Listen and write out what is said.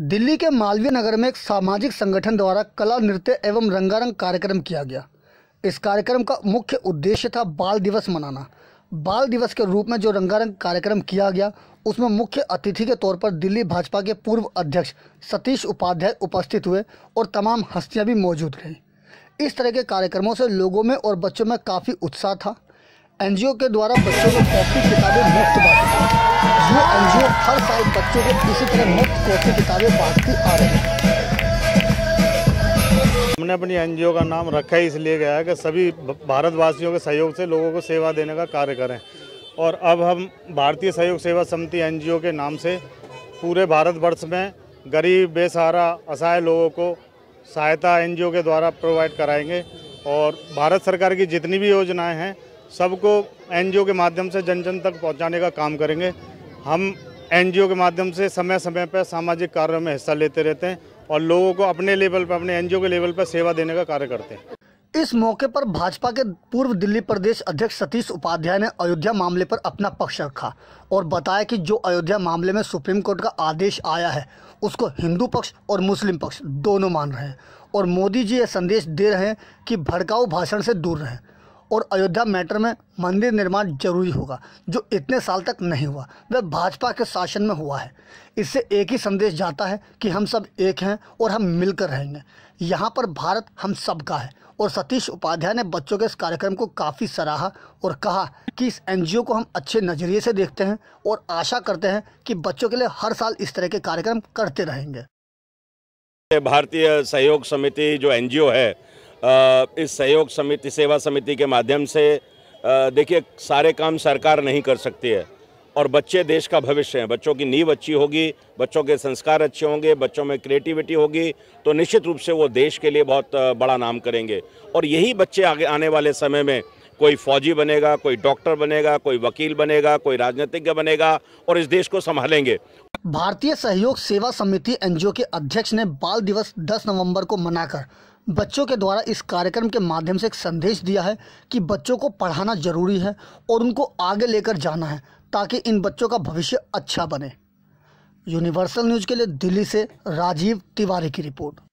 दिल्ली के मालवीय नगर में एक सामाजिक संगठन द्वारा कला नृत्य एवं रंगारंग कार्यक्रम किया गया इस कार्यक्रम का मुख्य उद्देश्य था बाल दिवस मनाना बाल दिवस के रूप में जो रंगारंग कार्यक्रम किया गया उसमें मुख्य अतिथि के तौर पर दिल्ली भाजपा के पूर्व अध्यक्ष सतीश उपाध्याय उपस्थित हुए और तमाम हस्तियाँ भी मौजूद रहीं इस तरह के कार्यक्रमों से लोगों में और बच्चों में काफ़ी उत्साह था एनजीओ के द्वारा बच्चों को कॉपी किताब हर साल बच्चों को इसी तरह मुफ्त कॉपी किताबें बांटती आ रही है हमने अपनी एनजीओ का नाम रखा है इसलिए गया है कि सभी भारतवासियों के सहयोग से लोगों को सेवा देने का कार्य करें और अब हम भारतीय सहयोग सेवा समिति एनजीओ के नाम से पूरे भारतवर्ष में गरीब बेसहारा असहाय लोगों को सहायता एनजीओ के द्वारा प्रोवाइड कराएंगे और भारत सरकार की जितनी भी योजनाएं हैं सबको एनजीओ के माध्यम से जन जन तक पहुँचाने का काम करेंगे हम एनजीओ के माध्यम से समय समय पर सामाजिक कार्यों में हिस्सा लेते रहते हैं और लोगों को अपने लेवल पर अपने एनजीओ के लेवल पर सेवा देने का कार्य करते हैं इस मौके पर भाजपा के पूर्व दिल्ली प्रदेश अध्यक्ष सतीश उपाध्याय ने अयोध्या मामले पर अपना पक्ष रखा और बताया कि जो अयोध्या मामले में सुप्रीम कोर्ट का आदेश आया है उसको हिंदू पक्ष और मुस्लिम पक्ष दोनों मान रहे हैं और मोदी जी यह संदेश दे रहे हैं कि भड़काऊ भाषण से दूर रहें और अयोध्या मैटर में मंदिर निर्माण जरूरी होगा जो इतने साल तक नहीं हुआ वह भाजपा के शासन में हुआ है इससे एक ही संदेश जाता है कि हम सब एक हैं और हम मिलकर रहेंगे यहाँ पर भारत हम सब का है और सतीश उपाध्याय ने बच्चों के इस कार्यक्रम को काफ़ी सराहा और कहा कि इस एन को हम अच्छे नज़रिए से देखते हैं और आशा करते हैं कि बच्चों के लिए हर साल इस तरह के कार्यक्रम करते रहेंगे भारतीय सहयोग समिति जो एनजीओ है इस सहयोग समिति सेवा समिति के माध्यम से देखिए सारे काम सरकार नहीं कर सकती है और बच्चे देश का भविष्य हैं बच्चों की नींव अच्छी होगी बच्चों के संस्कार अच्छे होंगे बच्चों में क्रिएटिविटी होगी तो निश्चित रूप से वो देश के लिए बहुत बड़ा नाम करेंगे और यही बच्चे आगे आने वाले समय में कोई फौजी बनेगा कोई डॉक्टर बनेगा कोई वकील बनेगा कोई राजनीतिज्ञ बनेगा और इस देश को संभालेंगे भारतीय सहयोग सेवा समिति एनजीओ के अध्यक्ष ने बाल दिवस 10 नवंबर को मनाकर बच्चों के द्वारा इस कार्यक्रम के माध्यम से एक संदेश दिया है कि बच्चों को पढ़ाना ज़रूरी है और उनको आगे लेकर जाना है ताकि इन बच्चों का भविष्य अच्छा बने यूनिवर्सल न्यूज़ के लिए दिल्ली से राजीव तिवारी की रिपोर्ट